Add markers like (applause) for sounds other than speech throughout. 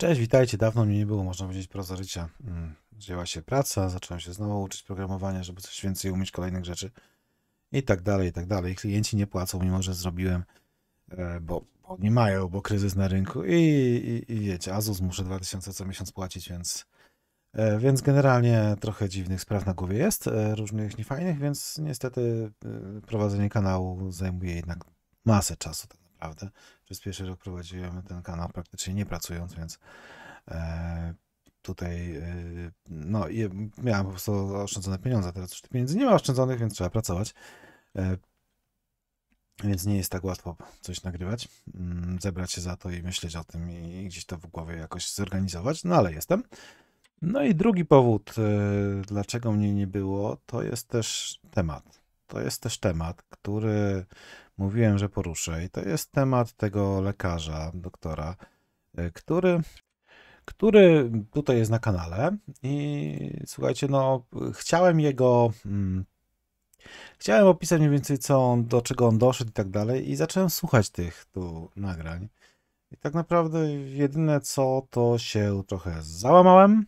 Cześć, witajcie. Dawno mnie nie było, można powiedzieć, proza życia. Mm, się praca, zacząłem się znowu uczyć programowania, żeby coś więcej umieć kolejnych rzeczy i tak dalej, i tak dalej. Klienci nie płacą, mimo że zrobiłem, e, bo, bo nie mają, bo kryzys na rynku i, i, i wiecie, Azus muszę 2000 co miesiąc płacić, więc, e, więc generalnie trochę dziwnych spraw na głowie jest, e, różnych niefajnych, więc niestety prowadzenie kanału zajmuje jednak masę czasu tak Prawda. Przez pierwszy rok prowadziłem ten kanał praktycznie nie pracując, więc e, tutaj e, no miałem po prostu oszczędzone pieniądze, teraz już tych pieniędzy nie ma oszczędzonych, więc trzeba pracować. E, więc nie jest tak łatwo coś nagrywać, mm, zebrać się za to i myśleć o tym i gdzieś to w głowie jakoś zorganizować, no ale jestem. No i drugi powód, dlaczego mnie nie było, to jest też temat to jest też temat, który mówiłem, że poruszę, i to jest temat tego lekarza, doktora, e, który, który tutaj jest na kanale. I słuchajcie, no, chciałem jego. Mm, chciałem opisać mniej więcej, co on, do czego on doszedł i tak dalej, i zacząłem słuchać tych tu nagrań. I tak naprawdę jedyne co to się trochę załamałem,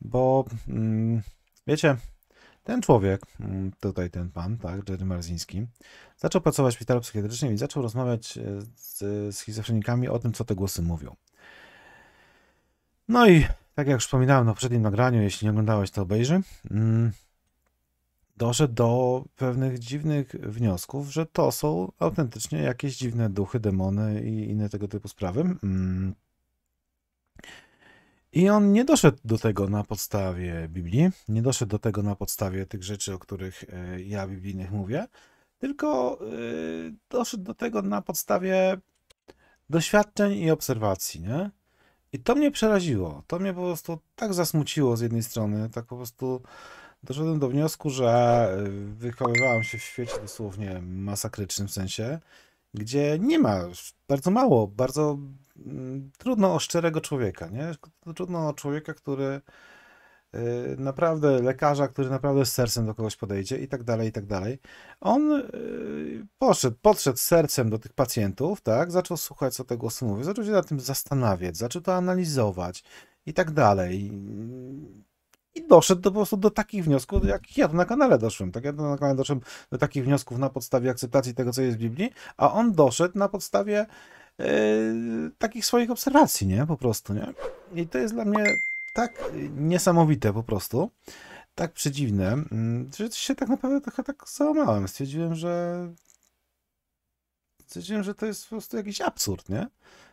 bo mm, wiecie, ten człowiek, mm, tutaj ten pan, tak, Jerry Marziński, zaczął pracować w szpitalu psychiatrycznym i zaczął rozmawiać e, z schizofrenikami o tym, co te głosy mówią. No i tak jak wspominałem na poprzednim nagraniu, jeśli nie oglądałeś, to obejrzy. Mm, doszedł do pewnych dziwnych wniosków, że to są autentycznie jakieś dziwne duchy, demony i inne tego typu sprawy. Mm, i on nie doszedł do tego na podstawie Biblii, nie doszedł do tego na podstawie tych rzeczy, o których e, ja biblijnych mówię, tylko e, doszedł do tego na podstawie doświadczeń i obserwacji, nie? I to mnie przeraziło. To mnie po prostu tak zasmuciło z jednej strony, tak po prostu doszedłem do wniosku, że e, wychowywałem się w świecie dosłownie masakrycznym sensie gdzie nie ma, bardzo mało, bardzo mm, trudno o szczerego człowieka, nie? Trudno o człowieka, który y, naprawdę lekarza, który naprawdę z sercem do kogoś podejdzie i tak dalej, i tak dalej. On y, poszedł, podszedł sercem do tych pacjentów, tak, zaczął słuchać, co te głosy mówią, zaczął się nad tym zastanawiać, zaczął to analizować i tak dalej. I doszedł do, po prostu do takich wniosków, jak ja na kanale doszłem. Tak, ja na kanale doszłem do takich wniosków na podstawie akceptacji tego, co jest w Biblii, a on doszedł na podstawie yy, takich swoich obserwacji, nie? Po prostu, nie? I to jest dla mnie tak niesamowite po prostu, tak przedziwne, mm, że się tak naprawdę trochę tak załamałem. Stwierdziłem, że stwierdziłem, że to jest po prostu jakiś absurd, nie?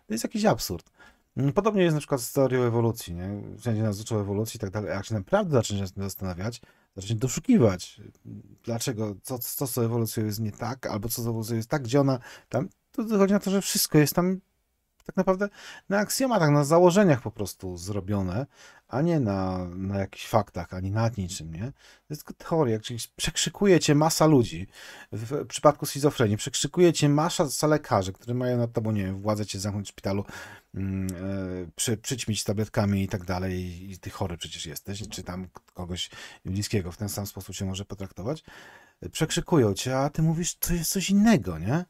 To jest jakiś absurd. No, podobnie jest na przykład z teorią ewolucji, nie? Wszędzie nas uczą ewolucji i tak dalej. Jak się naprawdę zaczniesz zastanawiać, zacznie doszukiwać, dlaczego, co, co z ewolucją jest nie tak, albo co z ewolucją jest tak, gdzie ona tam, to wychodzi na to, że wszystko jest tam tak naprawdę na aksjomatach, na założeniach po prostu zrobione, a nie na, na jakichś faktach, ani nad niczym, nie? To jest tylko teoria, czyli przekrzykuje cię masa ludzi, w przypadku schizofrenii, przekrzykuje cię masa lekarzy, które mają nad tobą, nie wiem, władzę cię zamknąć w szpitalu, mm, e, przy, przyćmić tabletkami i tak dalej i ty chory przecież jesteś, czy tam kogoś bliskiego w ten sam sposób się może potraktować, przekrzykują cię, a ty mówisz, to jest coś innego, nie?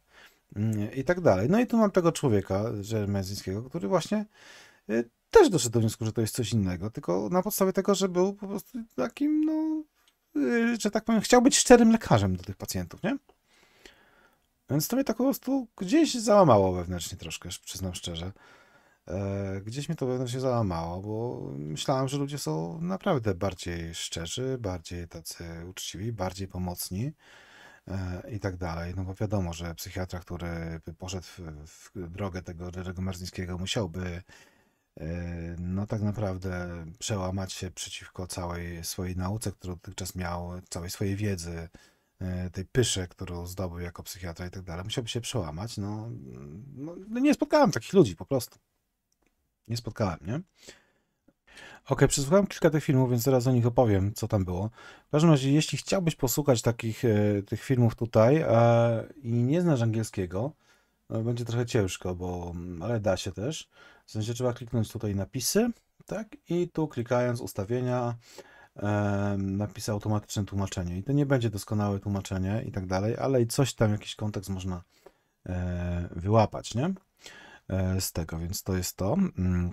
Mm, I tak dalej. No i tu mam tego człowieka, Żermezyńskiego, który właśnie y, też doszedł do wniosku, że to jest coś innego, tylko na podstawie tego, że był po prostu takim, no, y, że tak powiem, chciał być szczerym lekarzem do tych pacjentów, nie? Więc to mnie tak po prostu gdzieś załamało wewnętrznie troszkę, przyznam szczerze. E, gdzieś mnie to wewnętrznie załamało, bo myślałem, że ludzie są naprawdę bardziej szczerzy, bardziej tacy uczciwi, bardziej pomocni e, i tak dalej. No bo wiadomo, że psychiatra, który by poszedł w, w drogę tego Rego Marzyńskiego, musiałby E, no tak naprawdę przełamać się przeciwko całej swojej nauce, którą dotychczas miał, całej swojej wiedzy, e, tej pysze, którą zdobył jako psychiatra i tak dalej, musiałby się przełamać. No, no, no, nie spotkałem takich ludzi po prostu. Nie spotkałem, nie? Okej, przesłuchałem kilka tych filmów, więc zaraz o nich opowiem, co tam było. W każdym razie, jeśli chciałbyś posłuchać takich e, tych filmów tutaj a, i nie znasz angielskiego, no, będzie trochę ciężko, bo mm, ale da się też. W sensie trzeba kliknąć tutaj napisy, tak? I tu klikając ustawienia e, napisy automatyczne tłumaczenie. I to nie będzie doskonałe tłumaczenie i tak dalej, ale i coś tam, jakiś kontekst można e, wyłapać, nie? E, z tego, więc to jest to. Mm.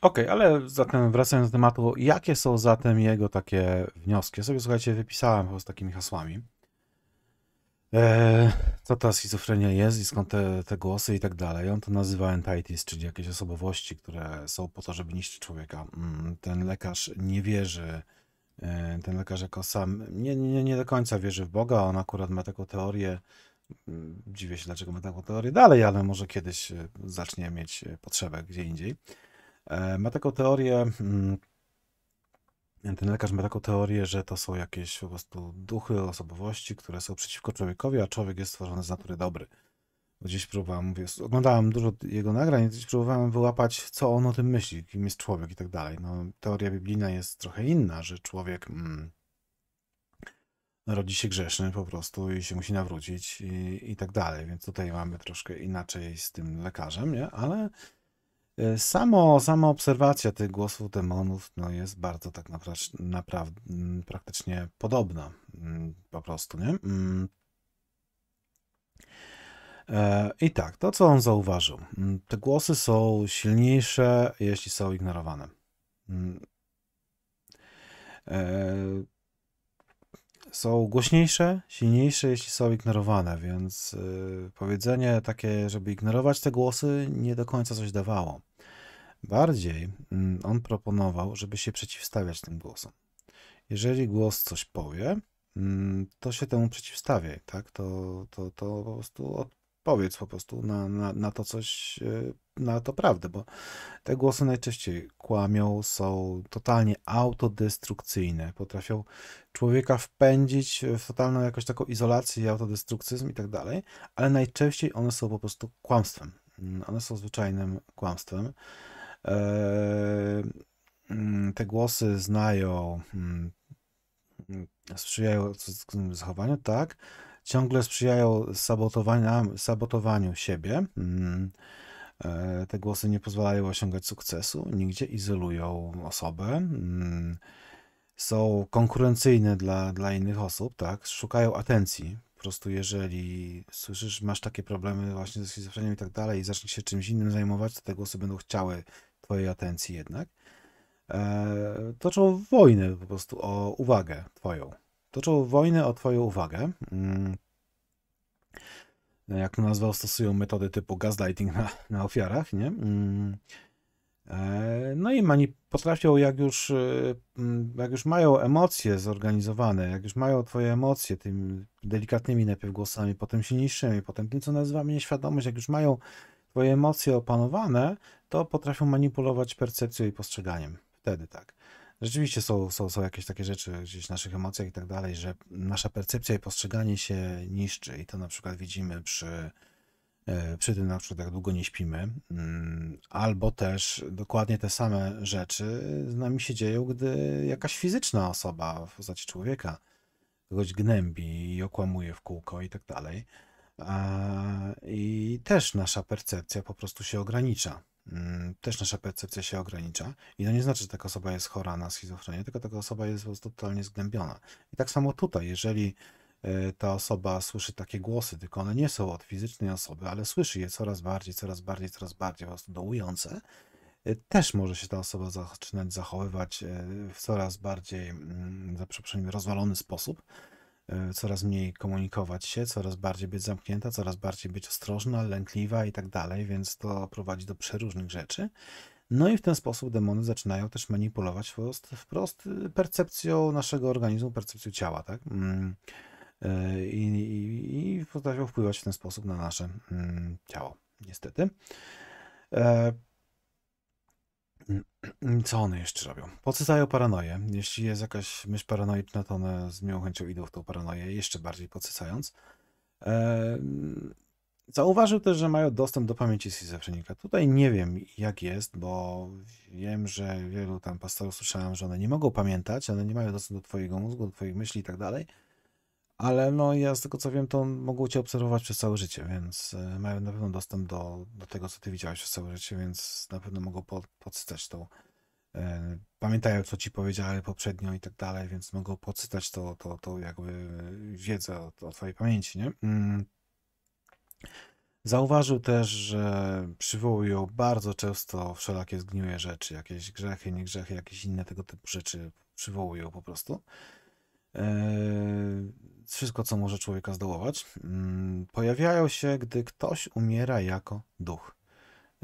OK, ale zatem wracając do tematu, jakie są zatem jego takie wnioski? Ja sobie, słuchajcie, wypisałem po prostu takimi hasłami. E, co ta schizofrenia jest i skąd te, te głosy i tak dalej. On to nazywa entities, czyli jakieś osobowości, które są po to, żeby niszczyć człowieka. Mm, ten lekarz nie wierzy, e, ten lekarz jako sam, nie, nie, nie do końca wierzy w Boga, on akurat ma taką teorię, mm, dziwię się dlaczego ma taką teorię dalej, ale może kiedyś e, zacznie mieć potrzebę gdzie indziej. Ma taką teorię mm, ten lekarz ma taką teorię, że to są jakieś po prostu duchy, osobowości, które są przeciwko człowiekowi, a człowiek jest stworzony z natury dobry. Gdzieś próbowałem, mówię, oglądałem dużo jego nagrań, gdzieś próbowałem wyłapać, co on o tym myśli, kim jest człowiek i tak dalej. No, teoria biblijna jest trochę inna, że człowiek mm, rodzi się grzeszny po prostu i się musi nawrócić i, i tak dalej, więc tutaj mamy troszkę inaczej z tym lekarzem, nie? Ale E, samo, sama obserwacja tych głosów demonów no jest bardzo tak naprawdę mm, praktycznie podobna. Mm, po prostu, nie? Mm. E, I tak, to co on zauważył. Te głosy są silniejsze, jeśli są ignorowane. E, są głośniejsze, silniejsze, jeśli są ignorowane, więc yy, powiedzenie takie, żeby ignorować te głosy, nie do końca coś dawało. Bardziej yy, on proponował, żeby się przeciwstawiać tym głosom. Jeżeli głos coś powie, mm, to się temu przeciwstawiaj, tak? To, to, to po prostu od, powiedz po prostu na, na, na to coś, e, na to prawdę, bo te głosy najczęściej kłamią, są totalnie autodestrukcyjne, potrafią człowieka wpędzić w totalną jakąś taką izolację, autodestrukcyzm i tak dalej, ale najczęściej one są po prostu kłamstwem. Mm, one są zwyczajnym kłamstwem. E, mm, te głosy znają, mm, sprzyjają zachowaniu, tak, ciągle sprzyjają sabotowaniu siebie. Mm. E, te głosy nie pozwalają osiągać sukcesu, nigdzie izolują osobę. Mm. Są konkurencyjne dla, dla innych osób, tak? Szukają atencji. Po prostu jeżeli słyszysz, masz takie problemy właśnie ze schizofrenią i tak dalej i zaczniesz się czymś innym zajmować, to te głosy będą chciały twojej atencji jednak. Eee, toczą wojnę po prostu o uwagę twoją. Toczą wojnę o Twoją uwagę. Mm. Jak to nazwał, stosują metody typu gaslighting na, na ofiarach, nie? Mm. E, no i mani potrafią, jak już, e, mm, jak już mają emocje zorganizowane, jak już mają twoje emocje, tym delikatnymi najpierw głosami, potem silniejszymi, potem tym, co nazywamy nieświadomość, jak już mają twoje emocje opanowane, to potrafią manipulować percepcją i postrzeganiem. Wtedy tak. Rzeczywiście są, są, są jakieś takie rzeczy gdzieś w naszych emocjach i tak dalej, że nasza percepcja i postrzeganie się niszczy i to na przykład widzimy przy, e, przy tym na przykład jak długo nie śpimy, mm, albo też dokładnie te same rzeczy z nami się dzieją, gdy jakaś fizyczna osoba w postaci człowieka kogoś gnębi i okłamuje w kółko i tak dalej. I też nasza percepcja po prostu się ogranicza. Mm, też nasza percepcja się ogranicza. I to nie znaczy, że taka osoba jest chora na schizofrenię, tylko taka osoba jest po prostu totalnie zgłębiona. I tak samo tutaj, jeżeli e, ta osoba słyszy takie głosy, tylko one nie są od fizycznej osoby, ale słyszy je coraz bardziej, coraz bardziej, coraz bardziej, po prostu dołujące, e, też może się ta osoba zaczynać zachowywać e, w coraz bardziej, mm, za przeproszeniem, rozwalony sposób E, coraz mniej komunikować się, coraz bardziej być zamknięta, coraz bardziej być ostrożna, lękliwa i tak dalej, więc to prowadzi do przeróżnych rzeczy. No i w ten sposób demony zaczynają też manipulować wprost, wprost e, percepcją naszego organizmu, percepcją ciała, tak? Mm, e, I, i, i potrafią wpływać w ten sposób na nasze mm, ciało, niestety. Mm, co one jeszcze robią? Podsycają paranoję. Jeśli jest jakaś myśl paranoiczna, to one z miłą chęcią idą w tą paranoję, jeszcze bardziej podsycając. zauważył też, że mają dostęp do pamięci schizofrenika. Tutaj nie wiem, jak jest, bo wiem, że wielu tam pastorów słyszałem, że one nie mogą pamiętać, one nie mają dostępu do twojego mózgu, do twoich myśli i tak dalej ale no ja z tego co wiem, to on cię obserwować przez całe życie, więc e, mają na pewno dostęp do, do tego, co ty widziałeś przez całe życie, więc na pewno mogą podsycać tą e, pamiętają, co ci powiedziały poprzednio i tak dalej, więc mogą podsycać to, to, to jakby wiedzę o, o twojej pamięci, nie? Mm. Zauważył też, że przywołują bardzo często wszelakie zgniłe rzeczy, jakieś grzechy, niegrzechy, jakieś inne tego typu rzeczy przywołują po prostu. E, wszystko, co może człowieka zdołować, mm, pojawiają się, gdy ktoś umiera jako duch.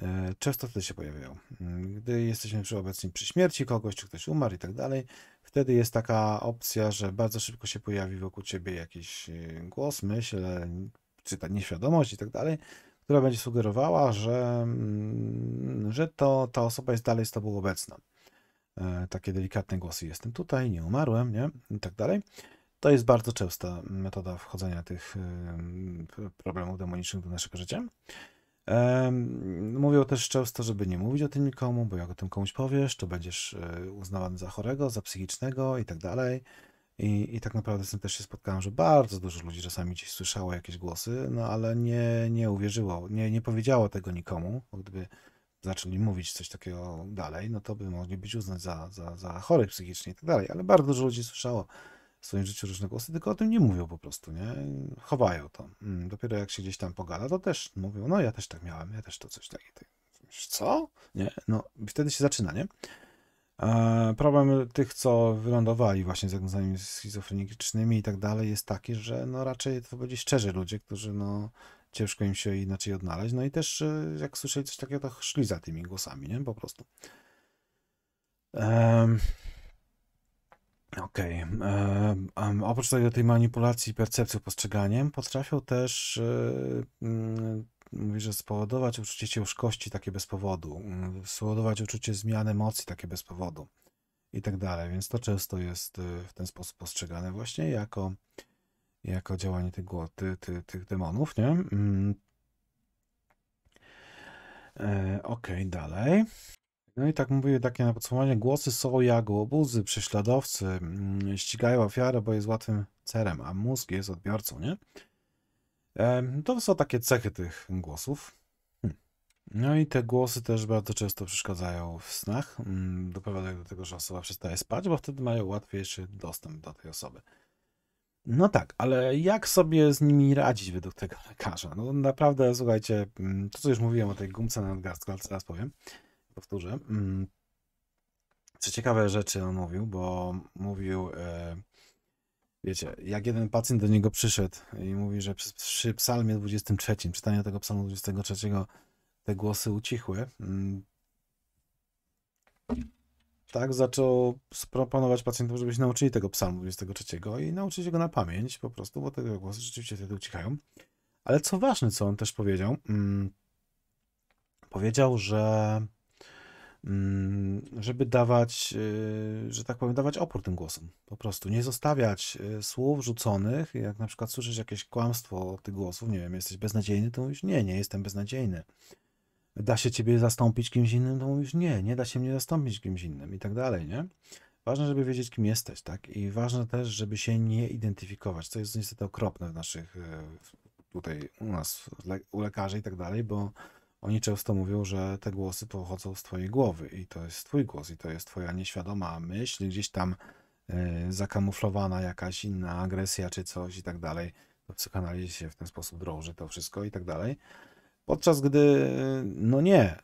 E, często wtedy się pojawiają. Mm, gdy jesteśmy przy obecni przy śmierci kogoś, czy ktoś umarł i tak dalej, wtedy jest taka opcja, że bardzo szybko się pojawi wokół ciebie jakiś e, głos, myśl, czy ta nieświadomość i tak dalej, która będzie sugerowała, że, mm, że to ta osoba jest dalej z tobą obecna. E, takie delikatne głosy, jestem tutaj, nie umarłem, nie? I tak dalej. To jest bardzo częsta metoda wchodzenia tych problemów demonicznych do naszego życia. Mówią też często, żeby nie mówić o tym nikomu, bo jak o tym komuś powiesz, to będziesz e, uznawany za chorego, za psychicznego i tak dalej. I, I tak naprawdę z tym też się spotkałem, że bardzo dużo ludzi czasami gdzieś słyszało jakieś głosy, no ale nie, nie uwierzyło, nie, nie powiedziało tego nikomu, bo gdyby zaczęli mówić coś takiego dalej, no to by mogli być uznani za, za, za chorych psychicznie i tak dalej. Ale bardzo dużo ludzi słyszało w swoim życiu różne głosy, tylko o tym nie mówią po prostu, nie? Chowają to. Mm, dopiero jak się gdzieś tam pogada, to też mówią, no ja też tak miałem, ja też to coś takiego. Co? Nie? No, wtedy się zaczyna, nie? problem tych, co wylądowali właśnie z diagnozami schizofrenicznymi i tak dalej, jest taki, że no raczej to byli szczerzy ludzie, którzy no ciężko im się inaczej odnaleźć, no i też y, jak słyszeli coś takiego, to szli za tymi głosami, nie? Po prostu. Ehm. Okej. Okay. Oprócz tego tej manipulacji percepcją postrzeganiem, potrafią też e, mm, mówię, że spowodować uczucie ciężkości takie bez powodu, mm, spowodować uczucie zmian emocji takie bez powodu i tak dalej. Więc to często jest e, w ten sposób postrzegane właśnie jako, jako działanie tych, ty, ty, tych demonów, nie? Mm. E, okej, okay, dalej. No i tak mówię, takie na podsumowanie, głosy są jak łobuzy, prześladowcy, mm, ścigają ofiarę, bo jest łatwym cerem, a mózg jest odbiorcą, nie? To są takie cechy tych głosów. Hm. No i te głosy też bardzo często przeszkadzają w snach, mm, doprowadzają do tego, że osoba przestaje spać, bo wtedy mają łatwiejszy dostęp do tej osoby. No tak, ale jak sobie z nimi radzić według tego lekarza? No naprawdę, słuchajcie, mm, to co już mówiłem o tej gumce na nadgarstku, ale teraz powiem powtórzę. Mm. Co ciekawe rzeczy on mówił, bo mówił, e, wiecie, jak jeden pacjent do niego przyszedł i mówi, że przy psalmie 23, czytania tego psalmu 23, te głosy ucichły. Mm. Tak, zaczął proponować pacjentom, żeby się nauczyli tego psalmu 23 i nauczyli się go na pamięć po prostu, bo te głosy rzeczywiście wtedy ucichają. Ale co ważne, co on też powiedział, mm. powiedział, że Mm, żeby dawać, y, że tak powiem, dawać opór tym głosom. Po prostu nie zostawiać y, słów rzuconych, jak na przykład słyszysz jakieś kłamstwo tych głosów, nie wiem, jesteś beznadziejny, to mówisz, nie, nie jestem beznadziejny. Da się ciebie zastąpić kimś innym, to mówisz, nie, nie da się mnie zastąpić kimś innym i tak dalej, nie? Ważne, żeby wiedzieć, kim jesteś, tak? I ważne też, żeby się nie identyfikować, co jest niestety okropne w naszych, y, tutaj u nas, u lekarzy i tak dalej, bo oni często mówią, że te głosy pochodzą z Twojej głowy i to jest Twój głos i to jest Twoja nieświadoma myśl, gdzieś tam e, zakamuflowana jakaś inna agresja czy coś i tak dalej. To psychoanalizie się w ten sposób drąży to wszystko i tak dalej. Podczas gdy, e, no nie,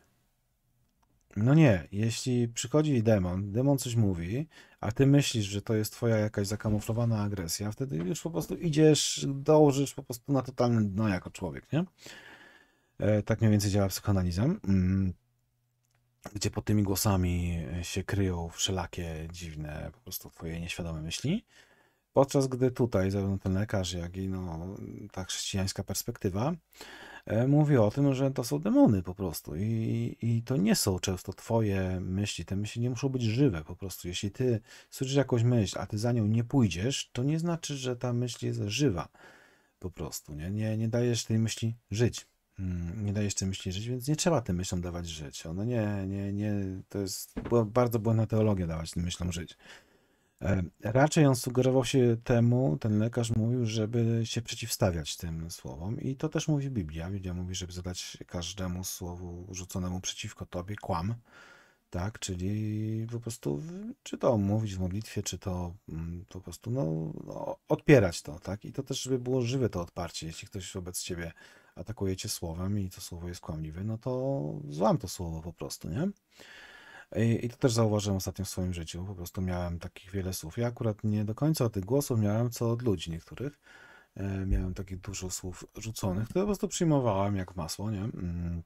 no nie, jeśli przychodzi demon, demon coś mówi, a ty myślisz, że to jest twoja jakaś zakamuflowana agresja, wtedy już po prostu idziesz, dążysz po prostu na totalne dno jako człowiek, nie? E, tak mniej więcej działa psychoanaliza, mm, gdzie pod tymi głosami e, się kryją wszelakie dziwne, po prostu twoje nieświadome myśli. Podczas gdy tutaj zarówno ten lekarz, jak i no, ta chrześcijańska perspektywa e, mówi o tym, że to są demony po prostu I, i to nie są często twoje myśli, te myśli nie muszą być żywe po prostu. Jeśli ty słyszysz jakąś myśl, a ty za nią nie pójdziesz, to nie znaczy, że ta myśl jest żywa po prostu, nie, nie, nie dajesz tej myśli żyć. Mm, nie da jeszcze myśli żyć, więc nie trzeba tym myślom dawać życia. No nie, nie, nie, to jest bardzo błędna teologia dawać tym myślom żyć. Raczej on sugerował się temu, ten lekarz mówił, żeby się przeciwstawiać tym słowom i to też mówi Biblia. Biblia mówi, żeby zadać każdemu słowu rzuconemu przeciwko tobie kłam, tak, czyli po prostu czy to mówić w modlitwie, czy to mm, po prostu no, no, odpierać to, tak, i to też żeby było żywe to odparcie, jeśli ktoś wobec ciebie atakujecie słowem i to słowo jest kłamliwe, no to złam to słowo po prostu, nie? I, I, to też zauważyłem ostatnio w swoim życiu. Po prostu miałem takich wiele słów. Ja akurat nie do końca tych głosów miałem, co od ludzi niektórych. E, miałem takich dużo słów rzuconych, które po prostu przyjmowałem jak masło, nie? Mm.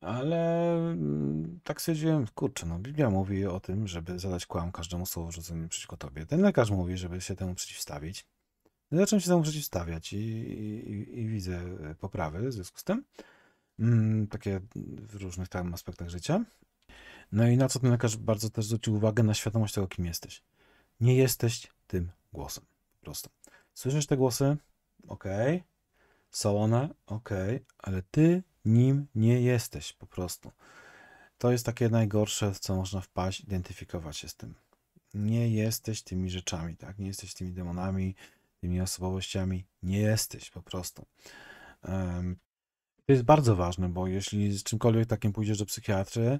Ale mm, tak stwierdziłem, kurczę, no Biblia mówi o tym, żeby zadać kłam każdemu słowu rzuconemu przeciwko tobie. Ten lekarz mówi, żeby się temu przeciwstawić. No zacząłem się temu przeciwstawiać i, i, i, widzę e, poprawy w związku z tym. Mm, takie w różnych tam aspektach życia. No i na co ten lekarz bardzo też zwrócił uwagę, na świadomość tego, kim jesteś. Nie jesteś tym głosem. Po prostu. Słyszysz te głosy? Okej. Okay. Są one? Okej. Okay. Ale ty nim nie jesteś po prostu. To jest takie najgorsze, co można wpaść, identyfikować się z tym. Nie jesteś tymi rzeczami, tak? Nie jesteś tymi demonami, tymi osobowościami nie jesteś po prostu. To jest bardzo ważne, bo jeśli z czymkolwiek takim pójdziesz do psychiatry,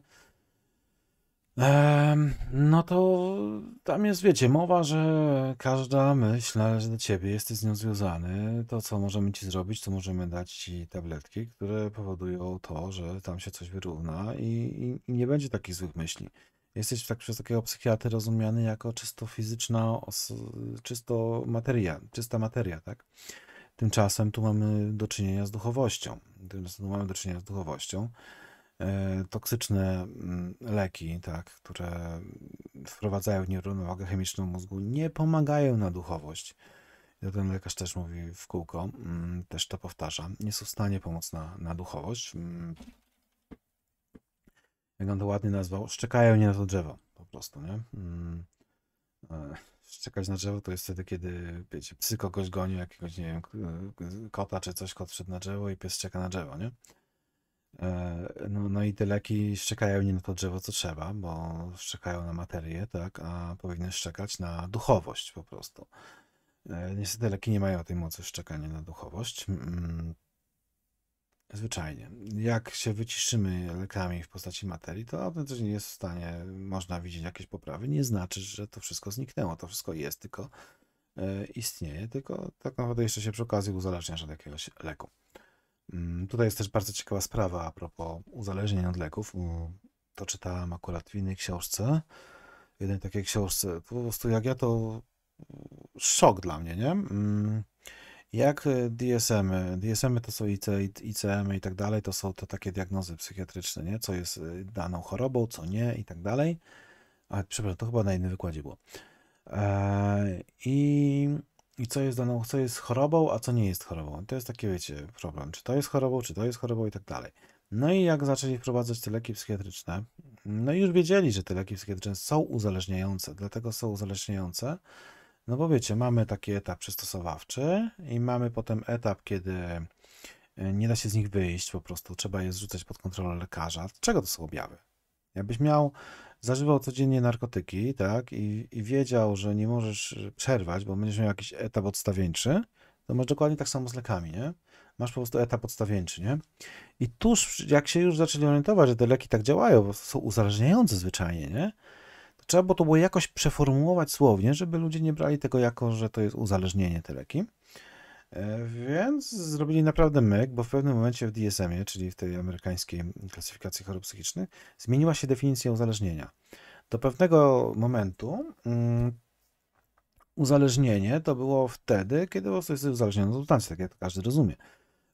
no to tam jest, wiecie, mowa, że każda myśl należy do ciebie, jesteś z nią związany. To, co możemy ci zrobić, to możemy dać ci tabletki, które powodują to, że tam się coś wyrówna i, i nie będzie takich złych myśli jesteś tak przez takiego psychiatry rozumiany jako czysto fizyczna, czysto materia, czysta materia, tak? Tymczasem tu mamy do czynienia z duchowością. Tymczasem tu mamy do czynienia z duchowością. E, toksyczne mm, leki, tak, które wprowadzają nierównowagę chemiczną mózgu, nie pomagają na duchowość. I ten lekarz też mówi w kółko, mm, też to powtarza. Nie są w stanie pomóc na, na duchowość. Mm, jak on to ładnie nazwał, szczekają nie na to drzewo, po prostu, nie? Mm. E, szczekać na drzewo to jest wtedy, kiedy wiecie, psy kogoś gonią, jakiegoś, nie wiem, e, kota czy coś, kot wszedł na drzewo i pies szczeka na drzewo, nie? E, no, no i te leki szczekają nie na to drzewo, co trzeba, bo szczekają na materię, tak, a powinny szczekać na duchowość po prostu. Niestety leki nie mają tej mocy szczekania na duchowość. Mm. Zwyczajnie. Jak się wyciszymy lekami w postaci materii, to autentycznie jest w stanie, można widzieć jakieś poprawy. Nie znaczy, że to wszystko zniknęło, to wszystko jest, tylko e, istnieje, tylko tak naprawdę jeszcze się przy okazji uzależniasz od jakiegoś leku. Mm, tutaj jest też bardzo ciekawa sprawa a propos uzależnień od leków. To czytałem akurat w innej książce, w jednej takiej książce. Po prostu jak ja to szok dla mnie, nie? Mm, jak e, DSM-y? DSM-y to są IC, ICM-y i tak dalej, to są to takie diagnozy psychiatryczne, nie? Co jest e, daną chorobą, co nie i tak dalej. A, przepraszam, to chyba na innym wykładzie było. E, I i co jest daną, co jest chorobą, a co nie jest chorobą. To jest taki, wiecie, problem, czy to jest chorobą, czy to jest chorobą i tak dalej. No i jak zaczęli wprowadzać te leki psychiatryczne, no i już wiedzieli, że te leki psychiatryczne są uzależniające, dlatego są uzależniające, no bo wiecie, mamy taki etap przystosowawczy i mamy potem etap, kiedy e, nie da się z nich wyjść, po prostu trzeba je zrzucać pod kontrolę lekarza. Czego to są objawy? Jakbyś miał, zażywał codziennie narkotyki, tak, i, i wiedział, że nie możesz e, przerwać, bo będziesz miał jakiś etap odstawieńczy, to masz dokładnie tak samo z lekami, nie? Masz po prostu etap odstawieńczy, nie? I tuż, jak się już zaczęli orientować, że te leki tak działają, bo są uzależniające zwyczajnie, nie? trzeba było to było jakoś przeformułować słownie, żeby ludzie nie brali tego jako, że to jest uzależnienie te leki. E, więc zrobili naprawdę myk, bo w pewnym momencie w DSM-ie, czyli w tej amerykańskiej klasyfikacji chorób psychicznych, zmieniła się definicja uzależnienia. Do pewnego momentu um, uzależnienie to było wtedy, kiedy po prostu jesteś uzależniony od substancji, tak jak każdy rozumie.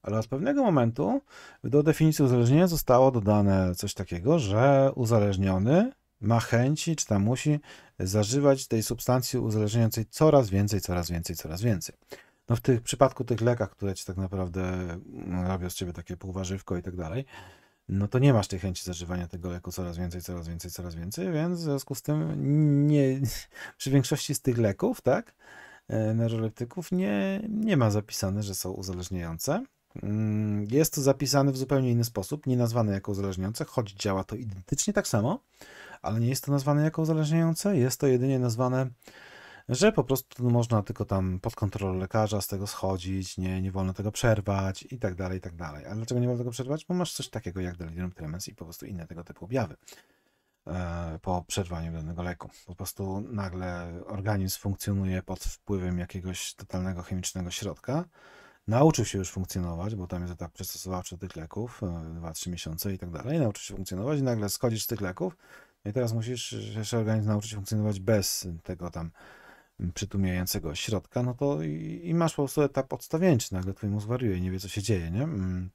Ale od pewnego momentu do definicji uzależnienia zostało dodane coś takiego, że uzależniony ma chęci, czy tam musi zażywać tej substancji uzależniającej coraz więcej, coraz więcej, coraz więcej. No w tych przypadku tych lekach, które ci tak naprawdę mm, robią z ciebie takie półwarzywko i tak dalej, no to nie masz tej chęci zażywania tego leku coraz więcej, coraz więcej, coraz więcej, więc w związku z tym nie, (laughs) przy większości z tych leków, tak, e, neuroleptyków nie, nie ma zapisane, że są uzależniające. Mm, jest to zapisane w zupełnie inny sposób, nie nazwane jako uzależniające, choć działa to identycznie tak samo, ale nie jest to nazwane jako uzależniające, jest to jedynie nazwane, że po prostu można tylko tam pod kontrolą lekarza z tego schodzić, nie, nie wolno tego przerwać i tak dalej, i tak dalej. Ale dlaczego nie wolno tego przerwać? Bo masz coś takiego jak delirium tremens i po prostu inne tego typu objawy e, po przerwaniu danego leku. Po prostu nagle organizm funkcjonuje pod wpływem jakiegoś totalnego chemicznego środka. Nauczył się już funkcjonować, bo tam jest etap przystosowawczy tych leków, 2-3 e, miesiące i tak dalej. Nauczył się funkcjonować i nagle schodzisz z tych leków no i teraz musisz jeszcze organizm nauczyć funkcjonować bez tego tam przytłumiającego środka, no to i, i masz po prostu etap odstawieńczy, nagle twój mózg wariuje, nie wie co się dzieje, nie? Mm.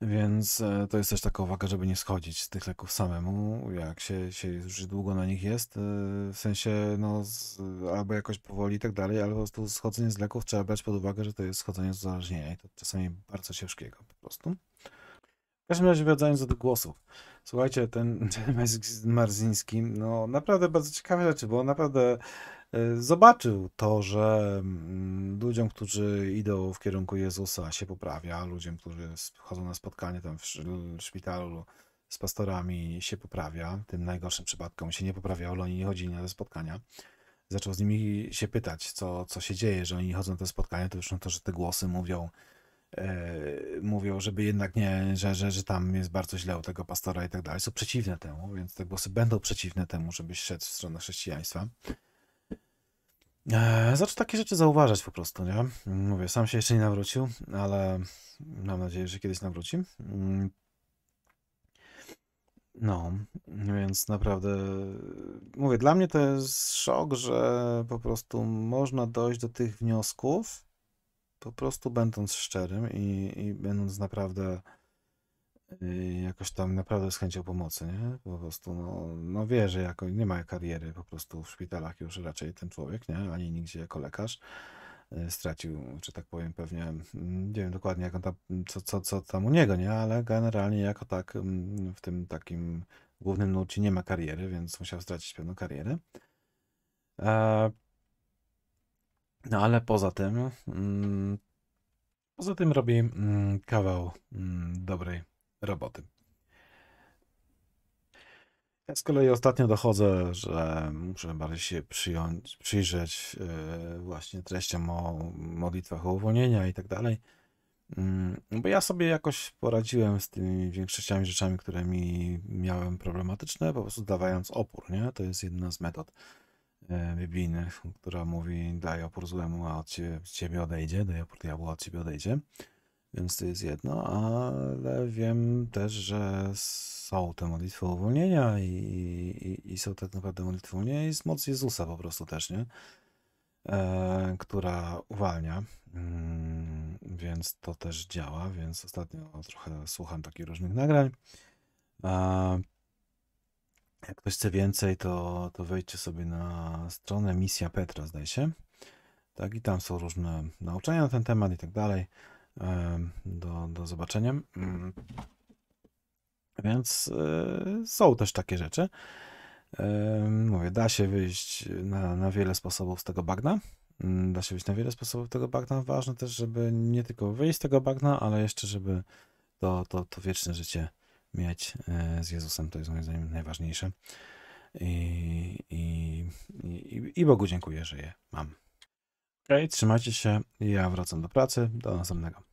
Więc e, to jest też taka uwaga, żeby nie schodzić z tych leków samemu, jak się, się już długo na nich jest, e, w sensie no, z, albo jakoś powoli i tak dalej, ale po prostu schodzenie z leków trzeba brać pod uwagę, że to jest schodzenie z uzależnienia i to czasami bardzo ciężkiego po prostu. W każdym razie wracając do głosów. Słuchajcie, ten (laughs) Marzyński, no naprawdę bardzo ciekawe rzeczy, bo naprawdę e, zobaczył to, że mm, ludziom, którzy idą w kierunku Jezusa się poprawia, ludziom, którzy chodzą na spotkanie tam w szpitalu z pastorami się poprawia, tym najgorszym przypadkom się nie poprawia. oni nie chodzili na te spotkania. Zaczął z nimi się pytać, co, co się dzieje, że oni chodzą na te spotkania, to już to, że te głosy mówią, E, mówią, żeby jednak nie, że, że, że tam jest bardzo źle u tego pastora i tak dalej. Są przeciwne temu, więc te głosy będą przeciwne temu, żebyś szedł w stronę chrześcijaństwa. E, Zaczął takie rzeczy zauważać po prostu, nie? Mówię, sam się jeszcze nie nawrócił, ale mam nadzieję, że kiedyś nawróci. Mm. No, więc naprawdę mówię, dla mnie to jest szok, że po prostu można dojść do tych wniosków, po prostu będąc szczerym i, i będąc naprawdę y, jakoś tam naprawdę z chęcią pomocy, nie? Po prostu, no, no wie, że jako, nie ma kariery po prostu w szpitalach już raczej ten człowiek, nie? Ani nigdzie jako lekarz y, stracił, czy tak powiem, pewnie, mm, nie wiem dokładnie, jak on tam, co, co, co tam u niego, nie? Ale generalnie jako tak mm, w tym takim głównym nurcie nie ma kariery, więc musiał stracić pewną karierę. E no ale poza tym, mm, poza tym robi mm, kawał mm, dobrej roboty. Ja z kolei ostatnio dochodzę, że muszę bardziej się przyjąć, przyjrzeć yy, właśnie treściom o modlitwach o uwolnienia i tak dalej. Mm, no bo ja sobie jakoś poradziłem z tymi większościami rzeczami, które mi miałem problematyczne, po prostu dawając opór, nie? To jest jedna z metod e, biblijny, która mówi daj opór złemu, a od ciebie, odejdzie, daj opór diabła, a od ciebie odejdzie. Więc to jest jedno, ale wiem też, że są te modlitwy uwolnienia i, i, i są tak naprawdę modlitwy uwolnienia i z moc Jezusa po prostu też, nie? E, która uwalnia, mm, więc to też działa, więc ostatnio trochę słucham takich różnych nagrań. E, jak ktoś chce więcej, to, to wejdźcie sobie na stronę Misja Petra, zdaje się. Tak, i tam są różne nauczania na ten temat i tak dalej. Do, do zobaczenia. Mm. Więc e, są też takie rzeczy. Mówię, da się wyjść na, na wiele sposobów z tego bagna. Mm, da się wyjść na wiele sposobów z tego bagna. Ważne też, żeby nie tylko wyjść z tego bagna, ale jeszcze, żeby to, to, to wieczne życie mieć e, z Jezusem. To jest moim zdaniem najważniejsze. I, i, i, i Bogu dziękuję, że je mam. Okej, okay, trzymajcie się. Ja wracam do pracy. Do następnego.